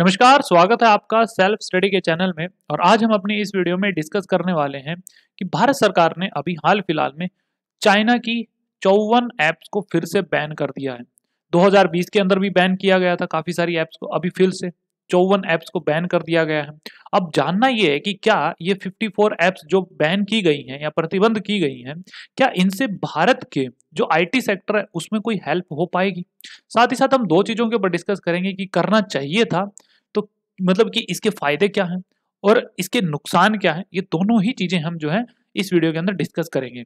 नमस्कार स्वागत है आपका सेल्फ स्टडी के चैनल में और आज हम अपने इस वीडियो में डिस्कस करने वाले हैं कि भारत सरकार ने अभी हाल फिलहाल में चाइना की चौवन ऐप्स को फिर से बैन कर दिया है 2020 के अंदर भी बैन किया गया था काफ़ी सारी ऐप्स को अभी फिर से चौवन ऐप्स को बैन कर दिया गया है अब जानना यह है कि क्या ये 54 ऐप्स जो बैन की गई हैं या प्रतिबंध की गई हैं क्या इनसे भारत के जो आईटी सेक्टर है उसमें कोई हेल्प हो पाएगी साथ ही साथ हम दो चीज़ों के ऊपर डिस्कस करेंगे कि करना चाहिए था तो मतलब कि इसके फायदे क्या हैं और इसके नुकसान क्या है ये दोनों ही चीज़ें हम जो है इस वीडियो के अंदर डिस्कस करेंगे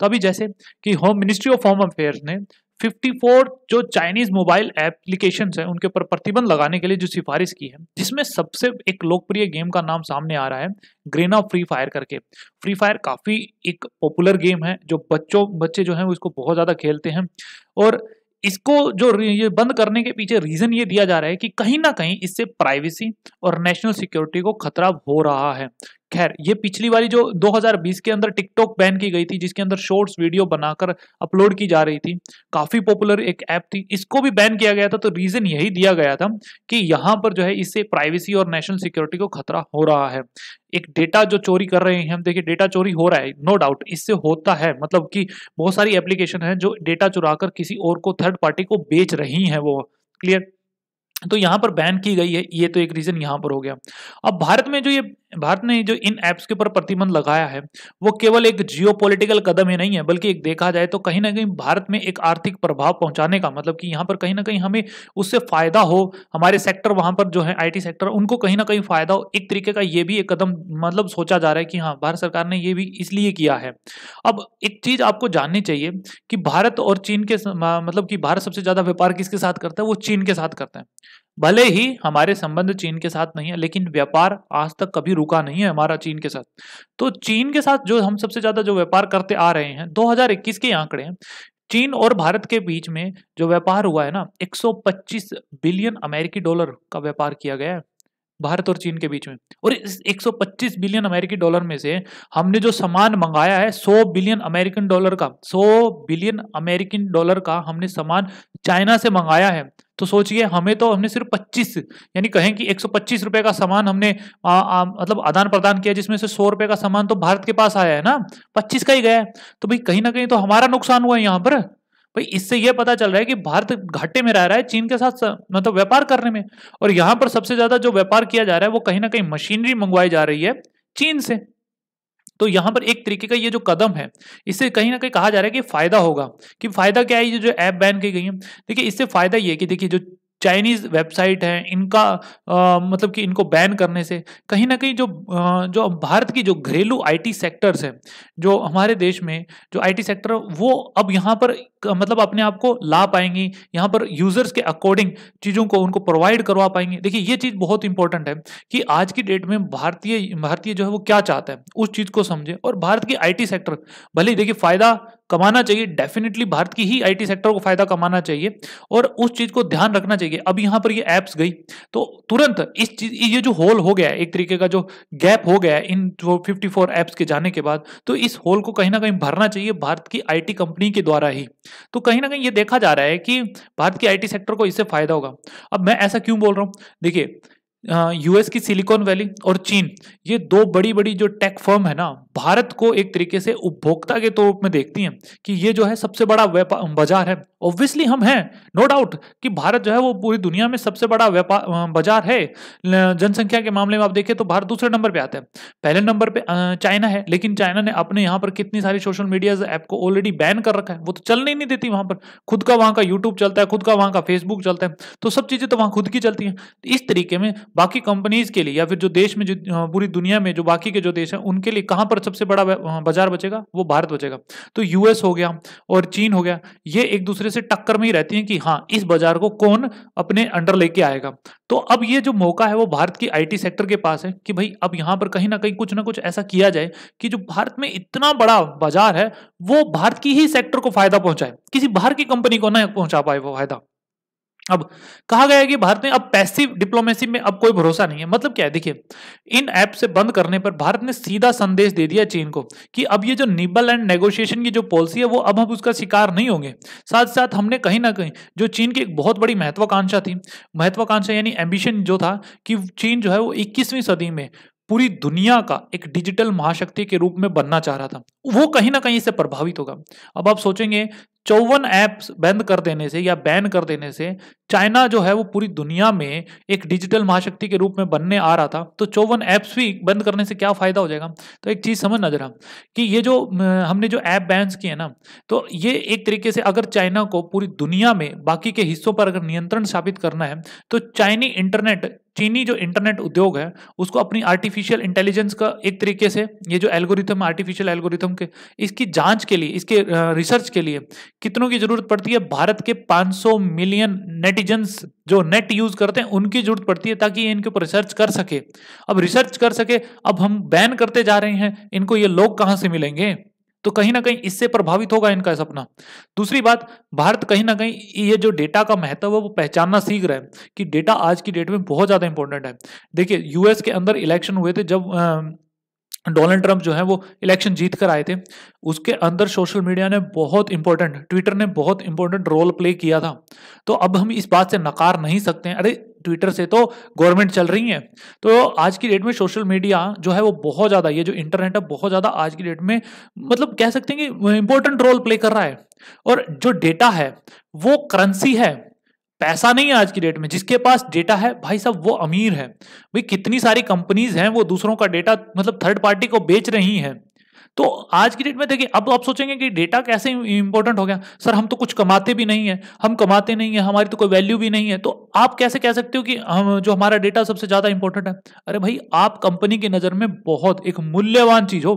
तो अभी जैसे कि home ministry of home affairs ने 54 जो चाइनीज मोबाइल एप्लीकेशन है उनके ऊपर प्रतिबंध लगाने के लिए जो सिफारिश की है जिसमें सबसे एक लोकप्रिय गेम का नाम सामने आ रहा है ग्रेना फ्री फायर करके फ्री फायर काफ़ी एक पॉपुलर गेम है जो बच्चों बच्चे जो हैं उसको बहुत ज़्यादा खेलते हैं और इसको जो ये बंद करने के पीछे रीज़न ये दिया जा रहा है कि कहीं ना कहीं इससे प्राइवेसी और नेशनल सिक्योरिटी को खतरा हो रहा है खैर ये पिछली वाली जो 2020 के अंदर टिकटॉक बैन की गई थी जिसके अंदर शॉर्ट्स वीडियो बनाकर अपलोड की जा रही थी काफ़ी पॉपुलर एक ऐप थी इसको भी बैन किया गया था तो रीज़न यही दिया गया था कि यहाँ पर जो है इससे प्राइवेसी और नेशनल सिक्योरिटी को खतरा हो रहा है एक डेटा जो चोरी कर रहे हैं हम देखिए डेटा चोरी हो रहा है नो no डाउट इससे होता है मतलब कि बहुत सारी एप्लीकेशन है जो डेटा चुरा कर किसी और को थर्ड पार्टी को बेच रही है वो क्लियर तो यहाँ पर बैन की गई है ये तो एक रीज़न यहां पर हो गया अब भारत में जो ये भारत ने जो इन ऐप्स के ऊपर प्रतिबंध लगाया है वो केवल एक जियो कदम ही नहीं है बल्कि एक देखा जाए तो कहीं ना कहीं भारत में एक आर्थिक प्रभाव पहुंचाने का मतलब कि यहाँ पर कहीं ना कहीं हमें उससे फायदा हो हमारे सेक्टर वहां पर जो है आईटी सेक्टर उनको कहीं ना कहीं फायदा हो एक तरीके का ये भी एक कदम मतलब सोचा जा रहा है कि हाँ भारत सरकार ने ये भी इसलिए किया है अब एक चीज आपको जाननी चाहिए कि भारत और चीन के मतलब कि भारत सबसे ज्यादा व्यापार किसके साथ करता है वो चीन के साथ करता है भले ही हमारे संबंध चीन के साथ नहीं है लेकिन व्यापार आज तक कभी रुका नहीं है हमारा चीन के साथ तो चीन के साथ जो हम सबसे ज्यादा जो व्यापार करते आ रहे हैं 2021 के आंकड़े हैं चीन और भारत के बीच में जो व्यापार हुआ है ना 125 बिलियन अमेरिकी डॉलर का व्यापार किया गया है भारत और चीन के बीच में और इस 125 बिलियन अमेरिकी डॉलर में से हमने जो सामान मंगाया है 100 बिलियन अमेरिकन डॉलर का 100 बिलियन अमेरिकन डॉलर का हमने सामान चाइना से मंगाया है तो सोचिए हमें तो हमने सिर्फ 25 यानी कहें कि 125 रुपए का सामान हमने मतलब आदान प्रदान किया जिसमें से सौ रुपए का सामान तो भारत के पास आया है ना 25 का ही गया है तो भाई कहीं ना कहीं तो हमारा नुकसान हुआ है यहाँ पर भाई इससे यह पता चल रहा है कि भारत घाटे में रह रहा है चीन के साथ मतलब व्यापार करने में और यहां पर सबसे ज्यादा जो व्यापार किया जा रहा है वो कहीं ना कहीं मशीनरी मंगवाई जा रही है चीन से तो यहाँ पर एक तरीके का ये जो कदम है इससे कहीं ना कहीं कहा जा रहा है कि फायदा होगा कि फायदा क्या है ये जो ऐप बैन की गई है देखिए इससे फायदा ये है कि देखिए जो चाइनीज़ वेबसाइट हैं इनका आ, मतलब कि इनको बैन करने से कहीं ना कहीं जो आ, जो भारत की जो घरेलू आईटी सेक्टर्स हैं जो हमारे देश में जो आईटी सेक्टर वो अब यहाँ पर मतलब अपने आप को ला पाएंगी यहाँ पर यूज़र्स के अकॉर्डिंग चीज़ों को उनको प्रोवाइड करवा पाएंगे देखिए ये चीज़ बहुत इंपॉर्टेंट है कि आज की डेट में भारतीय भारतीय जो है वो क्या चाहता है उस चीज़ को समझे और भारत की आई सेक्टर भले ही देखिए फ़ायदा कमाना चाहिए डेफिनेटली भारत की ही आईटी सेक्टर को फायदा कमाना चाहिए और उस चीज को ध्यान रखना चाहिए अब यहाँ पर ये ऐप्स गई तो तुरंत इस चीज ये जो होल हो गया एक तरीके का जो गैप हो गया इन जो 54 ऐप्स के जाने के बाद तो इस होल को कहीं ना कहीं भरना चाहिए भारत की आईटी कंपनी के द्वारा ही तो कहीं ना कहीं ये देखा जा रहा है कि भारत की आई सेक्टर को इससे फायदा होगा अब मैं ऐसा क्यों बोल रहा हूँ देखिये यूएस हाँ, की सिलिकॉन वैली और चीन ये दो बड़ी बड़ी जो टेक फर्म है ना भारत को एक तरीके से उपभोक्ता के तौर में देखती हैं कि ये जो है सबसे बड़ा बाजार है ऑब्वियसली हम हैं नो डाउट कि भारत जो है वो पूरी दुनिया में सबसे बड़ा व्यापार बाजार है जनसंख्या के मामले में आप देखें तो भारत दूसरे नंबर पर आता है पहले नंबर पर चाइना है लेकिन चाइना ने अपने यहाँ पर कितनी सारी सोशल मीडिया ऐप को ऑलरेडी बैन कर रखा है वो तो चलने ही नहीं देती वहाँ पर खुद का वहाँ का यूट्यूब चलता है खुद का वहाँ का फेसबुक चलता है तो सब चीजें तो वहाँ खुद की चलती हैं इस तरीके में बाकी कंपनीज के लिए या फिर जो देश में जो पूरी दुनिया में जो बाकी के जो देश हैं उनके लिए कहाँ पर सबसे बड़ा बाजार बचेगा वो भारत बचेगा तो यूएस हो गया और चीन हो गया ये एक दूसरे से टक्कर में ही रहती है कि हाँ इस बाजार को कौन अपने अंडर लेके आएगा तो अब ये जो मौका है वो भारत की आईटी सेक्टर के पास है कि भाई अब यहाँ पर कहीं ना कहीं कुछ ना कुछ ऐसा किया जाए कि जो भारत में इतना बड़ा बाजार है वो भारत की ही सेक्टर को फायदा पहुंचाए किसी बाहर की कंपनी को ना पहुंचा पाए वो फायदा अब कहा गया है कि भारत ने अब पैसिव डिप्लोमेसी में अब कोई भरोसा नहीं है मतलब क्या है देखिए इन ऐप से बंद करने पर भारत ने सीधा संदेश दे दिया चीन को कि अब ये जो निबल एंड नेगोशिएशन की जो पॉलिसी है वो अब हम उसका शिकार नहीं होंगे साथ साथ हमने कहीं ना कहीं जो चीन की एक बहुत बड़ी महत्वाकांक्षा थी महत्वाकांक्षा यानी एम्बिशन जो था कि चीन जो है वो इक्कीसवीं सदी में पूरी दुनिया का एक डिजिटल महाशक्ति के रूप में बनना चाह रहा था वो कहीं ना कहीं इससे प्रभावित होगा अब आप सोचेंगे चौवन ऐप्स बंद कर देने से या बैन कर देने से चाइना जो है वो पूरी दुनिया में एक डिजिटल महाशक्ति के रूप में बनने आ रहा था तो चौवन ऐप्स भी बंद करने से क्या फ़ायदा हो जाएगा तो एक चीज़ नजर आ कि ये जो हमने जो ऐप बैन किए ना तो ये एक तरीके से अगर चाइना को पूरी दुनिया में बाकी के हिस्सों पर अगर नियंत्रण स्थापित करना है तो चाइनी इंटरनेट चीनी जो इंटरनेट उद्योग है उसको अपनी आर्टिफिशियल इंटेलिजेंस का एक तरीके से ये जो एल्गोरिथम आर्टिफिशियल एल्गोरिथम के इसकी जांच के लिए इसके रिसर्च के लिए कितनों की जरूरत पड़ती है भारत के 500 मिलियन नेटिजन्स जो नेट यूज करते हैं उनकी जरूरत पड़ती है ताकि ये इनके ऊपर रिसर्च कर सके अब रिसर्च कर सके अब हम बैन करते जा रहे हैं इनको ये लोग कहाँ से मिलेंगे तो कहीं ना कहीं इससे प्रभावित होगा इनका सपना दूसरी बात भारत कहीं ना कहीं ये जो डेटा का महत्व है वो पहचानना सीख रहा है कि डेटा आज की डेट में बहुत ज़्यादा इंपॉर्टेंट है देखिए यूएस के अंदर इलेक्शन हुए थे जब डोनाल्ड ट्रंप जो है वो इलेक्शन जीत कर आए थे उसके अंदर सोशल मीडिया ने बहुत इंपॉर्टेंट ट्विटर ने बहुत इंपॉर्टेंट रोल प्ले किया था तो अब हम इस बात से नकार नहीं सकते हैं अरे ट्विटर से तो गवर्नमेंट चल रही है तो आज की डेट में सोशल मीडिया जो है वो बहुत ज़्यादा ये जो इंटरनेट है बहुत ज़्यादा आज की डेट में मतलब कह सकते हैं कि इंपॉर्टेंट रोल प्ले कर रहा है और जो डेटा है वो करेंसी है पैसा नहीं है आज की डेट में जिसके पास डेटा है भाई साहब वो अमीर है भाई कितनी सारी कंपनीज हैं वो दूसरों का डेटा मतलब थर्ड पार्टी को बेच रही हैं तो आज की डेट में देखिए अब तो आप सोचेंगे कि डेटा कैसे इंपॉर्टेंट हो गया सर हम तो कुछ कमाते भी नहीं है हम कमाते नहीं है हमारी तो कोई वैल्यू भी नहीं है तो आप कैसे कह सकते हो कि हम जो हमारा डेटा सबसे ज़्यादा इंपॉर्टेंट है अरे भाई आप कंपनी की नज़र में बहुत एक मूल्यवान चीज़ हो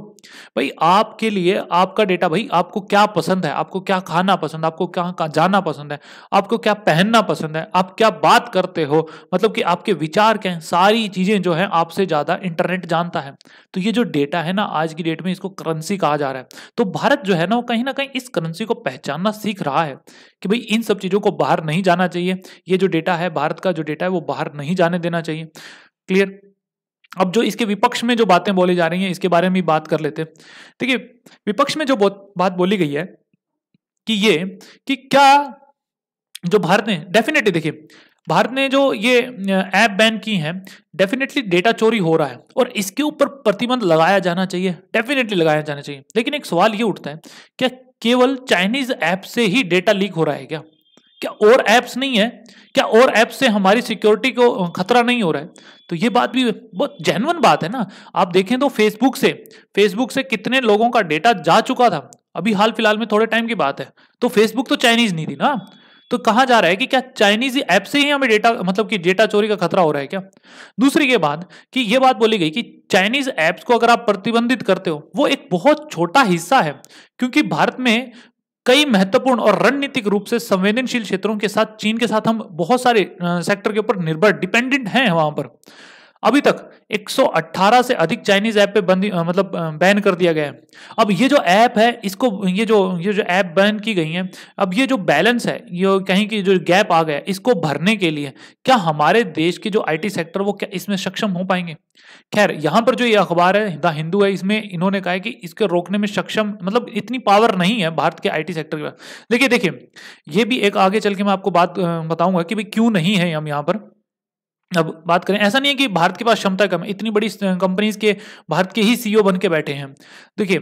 भाई आपके लिए आपका डेटा भाई आपको क्या पसंद है आपको क्या खाना पसंद है आपको क्या जाना पसंद है आपको क्या पहनना पसंद है आप क्या बात करते हो मतलब कि आपके विचार क्या सारी चीज़ें जो है आपसे ज़्यादा इंटरनेट जानता है तो ये जो डेटा है ना आज की डेट में इसको करेंसी कहा जा रहा है तो भारत जो है ना वो कहीं ना कहीं इस करेंसी को पहचानना सीख रहा है कि भाई इन सब चीज़ों को बाहर नहीं जाना चाहिए ये जो डेटा है भारत का जो डेटा है वो बाहर नहीं जाने देना चाहिए क्लियर अब जो इसके विपक्ष में जो बातें बोली जा रही हैं इसके बारे में भी बात कर लेते देखिए विपक्ष में जो बात बोली गई है कि ये कि क्या जो भारत ने डेफिनेटली देखिए भारत ने जो ये ऐप बैन की हैं डेफिनेटली डेटा चोरी हो रहा है और इसके ऊपर प्रतिबंध लगाया जाना चाहिए डेफिनेटली लगाया जाना चाहिए लेकिन एक सवाल ये उठता है क्या केवल चाइनीज ऐप से ही डेटा लीक हो रहा है क्या क्या और ऐप्स नहीं है क्या और ऐप्स से हमारी सिक्योरिटी को खतरा नहीं हो रहा है तो ये बात भी बहुत जेनवन बात है ना आप देखें तो फेसबुक से फेसबुक से कितने लोगों का डेटा जा चुका था अभी हाल फिलहाल में थोड़े टाइम की बात है तो फेसबुक तो चाइनीज नहीं थी ना तो कहा जा रहा है कि क्या चाइनीज ऐप से ही हमें डेटा मतलब कि डेटा चोरी का खतरा हो रहा है क्या दूसरी के बाद कि यह बात बोली गई कि चाइनीज ऐप्स को अगर आप प्रतिबंधित करते हो वो एक बहुत छोटा हिस्सा है क्योंकि भारत में कई महत्वपूर्ण और रणनीतिक रूप से संवेदनशील क्षेत्रों के साथ चीन के साथ हम बहुत सारे सेक्टर के ऊपर निर्भर डिपेंडेंट हैं वहां पर अभी तक 118 से अधिक चाइनीज ऐप पे बंदी मतलब बैन कर दिया गया है अब ये जो ऐप है इसको ये जो ये जो ऐप बैन की गई है अब ये जो बैलेंस है ये कहीं की जो गैप आ गया इसको भरने के लिए क्या हमारे देश के जो आईटी सेक्टर वो क्या इसमें सक्षम हो पाएंगे खैर यहाँ पर जो ये अखबार है द हिंदू है इसमें इन्होंने कहा है कि इसके रोकने में सक्षम मतलब इतनी पावर नहीं है भारत के आई सेक्टर के देखिए देखिए ये भी एक आगे चल के मैं आपको बात बताऊंगा कि भाई क्यों नहीं है हम यहाँ पर अब बात करें ऐसा नहीं है कि भारत के पास क्षमता कम है इतनी बड़ी कंपनीज के भारत के ही सीईओ e बन के बैठे हैं देखिए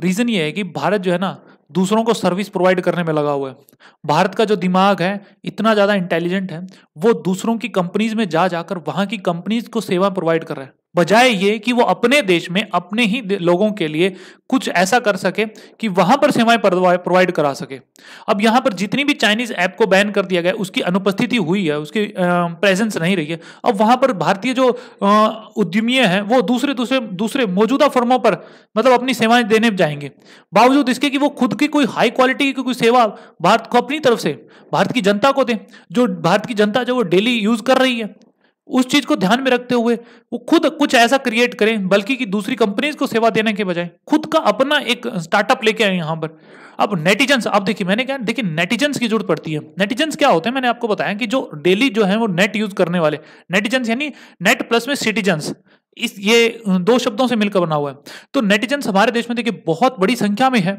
रीज़न ये है कि भारत जो है ना दूसरों को सर्विस प्रोवाइड करने में लगा हुआ है भारत का जो दिमाग है इतना ज़्यादा इंटेलिजेंट है वो दूसरों की कंपनीज में जा जाकर वहाँ की कंपनीज को सेवा प्रोवाइड कर रहा है बजाय ये कि वो अपने देश में अपने ही लोगों के लिए कुछ ऐसा कर सके कि वहां पर सेवाएं प्रोवाइड करा सके अब यहां पर जितनी भी चाइनीज ऐप को बैन कर दिया गया उसकी अनुपस्थिति हुई है उसकी प्रेजेंस नहीं रही है अब वहां पर भारतीय जो उद्यमी हैं वो दूसरे दूसरे दूसरे मौजूदा फर्मों पर मतलब अपनी सेवाएं देने जाएंगे बावजूद इसके कि वो खुद की कोई हाई क्वालिटी की कोई सेवा भारत को अपनी तरफ से भारत की जनता को दें जो भारत की जनता जो वो डेली यूज कर रही है उस चीज को ध्यान में रखते हुए वो खुद कुछ ऐसा क्रिएट करें बल्कि कि दूसरी कंपनीज को सेवा देने के बजाय खुद का अपना एक स्टार्टअप लेके आए यहाँ पर अब नेटिजन्स आप देखिए मैंने क्या देखिए नेटिजन्स की जरूरत पड़ती है नेटिजन्स क्या होते हैं मैंने आपको बताया कि जो डेली जो है वो नेट यूज करने वाले नेटिजन्स यानी नेट प्लस में सिटीजन्स इस ये दो शब्दों से मिलकर बना हुआ है तो नेटिजन्स हमारे देश में देखिए बहुत बड़ी संख्या में है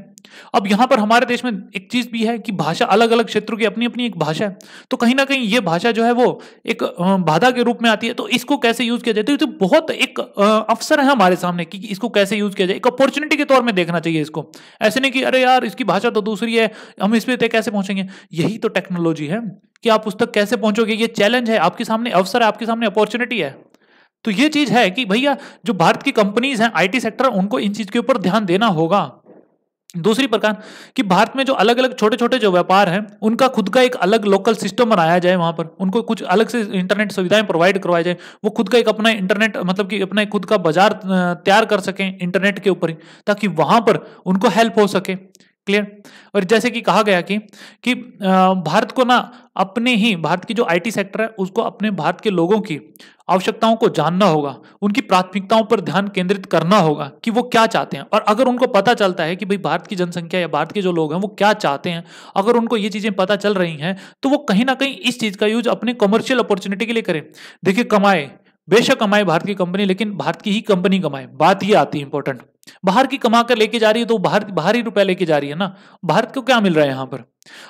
अब यहां पर हमारे देश में एक चीज भी है कि भाषा अलग अलग क्षेत्रों की अपनी अपनी एक भाषा है तो कहीं ना कहीं ये भाषा जो है वो एक बाधा के रूप में आती है तो इसको कैसे यूज किया जाए तो, तो बहुत एक अवसर है हमारे सामने कि इसको कैसे यूज किया जाए एक अपॉर्चुनिटी के तौर में देखना चाहिए इसको ऐसे नहीं कि अरे यार इसकी भाषा तो दूसरी है हम इस पर कैसे पहुंचेंगे यही तो टेक्नोलॉजी है कि आप उस तक कैसे पहुंचोगे ये चैलेंज है आपके सामने अवसर है आपके सामने अपॉर्चुनिटी है तो ये चीज है कि भैया जो भारत की कंपनीज हैं आईटी सेक्टर उनको इन चीज के ऊपर ध्यान देना होगा दूसरी प्रकार कि भारत में जो अलग अलग छोटे छोटे जो व्यापार हैं उनका खुद का एक अलग लोकल सिस्टम बनाया जाए वहां पर उनको कुछ अलग से इंटरनेट सुविधाएं प्रोवाइड करवाया जाए वो खुद का एक अपना इंटरनेट मतलब कि अपना खुद का बाजार तैयार कर सकें इंटरनेट के ऊपर ही ताकि वहां पर उनको हेल्प हो सके क्लियर और जैसे कि कहा गया कि कि भारत को ना अपने ही भारत की जो आईटी सेक्टर है उसको अपने भारत के लोगों की आवश्यकताओं को जानना होगा उनकी प्राथमिकताओं पर ध्यान केंद्रित करना होगा कि वो क्या चाहते हैं और अगर उनको पता चलता है कि भाई भारत की जनसंख्या या भारत के जो लोग हैं वो क्या चाहते हैं अगर उनको ये चीज़ें पता चल रही हैं तो वो कहीं ना कहीं इस चीज़ का यूज अपने कमर्शियल अपॉर्चुनिटी के लिए करें देखिए कमाए बेशक कमाए भारत की कंपनी लेकिन भारत की ही कंपनी कमाए बात ये आती है इंपॉर्टेंट बाहर की कमा कर लेके जा रही है तो बाहर बाहरी रुपया लेके जा रही है ना भारत को क्या मिल रहा है यहां पर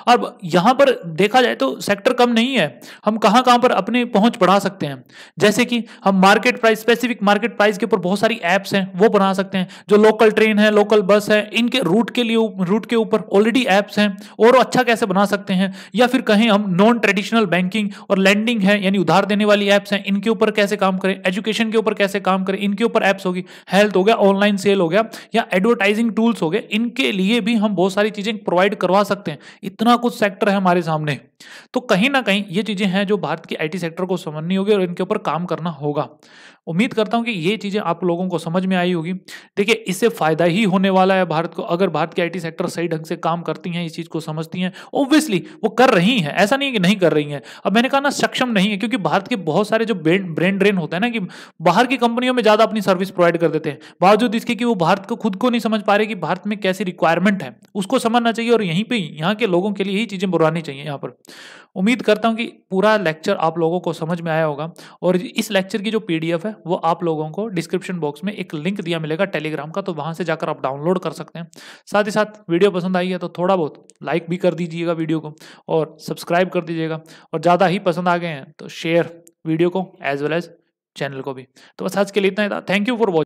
अब यहां पर देखा जाए तो सेक्टर कम नहीं है हम कहां कहां पर अपने पहुंच बढ़ा सकते हैं जैसे कि हम market price specific market price के ऊपर बहुत सारी एप्स हैं वो बना सकते हैं जो लोकल ट्रेन है लोकल बस है इनके रूट के लिए रूट के ऊपर ऑलरेडी एप्स हैं और अच्छा कैसे बना सकते हैं या फिर कहें हम नॉन ट्रेडिशनल बैंकिंग और लैंडिंग है यानी उधार देने वाली एप्स हैं इनके ऊपर कैसे काम करें एजुकेशन के ऊपर कैसे काम करें इनके ऊपर ऐप्स होगी हेल्थ हो गया ऑनलाइन सेल हो गया या एडवर्टाइजिंग टूल्स हो गए इनके लिए भी हम बहुत सारी चीजें प्रोवाइड करवा सकते हैं इतना कुछ सेक्टर है हमारे सामने तो कहीं ना कहीं ये चीजें हैं जो भारत की आईटी सेक्टर को समझनी होगी और इनके ऊपर काम करना होगा उम्मीद करता हूं कि ये चीज़ें आप लोगों को समझ में आई होगी देखिए इससे फ़ायदा ही होने वाला है भारत को अगर भारत के आईटी सेक्टर सही ढंग से काम करती हैं इस चीज़ को समझती हैं ओब्वियसली वो कर रही हैं ऐसा नहीं है कि नहीं कर रही हैं अब मैंने कहा ना सक्षम नहीं है क्योंकि भारत के बहुत सारे जो ब्रेन ड्रेन होता है ना कि बाहर की कंपनियों में ज़्यादा अपनी सर्विस प्रोवाइड कर देते हैं बावजूद इसके कि वो भारत को खुद को नहीं समझ पा रहे कि भारत में कैसी रिक्वायरमेंट है उसको समझना चाहिए और यहीं पर यहाँ के लोगों के लिए ही चीज़ें बुरानी चाहिए यहाँ पर उम्मीद करता हूँ कि पूरा लेक्चर आप लोगों को समझ में आया होगा और इस लेक्चर की जो पी है है वो आप लोगों को डिस्क्रिप्शन बॉक्स में एक लिंक दिया मिलेगा टेलीग्राम का तो वहाँ से जाकर आप डाउनलोड कर सकते हैं साथ ही साथ वीडियो पसंद आई है तो थोड़ा बहुत लाइक भी कर दीजिएगा वीडियो को और सब्सक्राइब कर दीजिएगा और ज़्यादा ही पसंद आ गए हैं तो शेयर वीडियो को एज वेल एज चैनल को भी तो बस आज के लिए इतना ही था थैंक यू फॉर वॉचिंग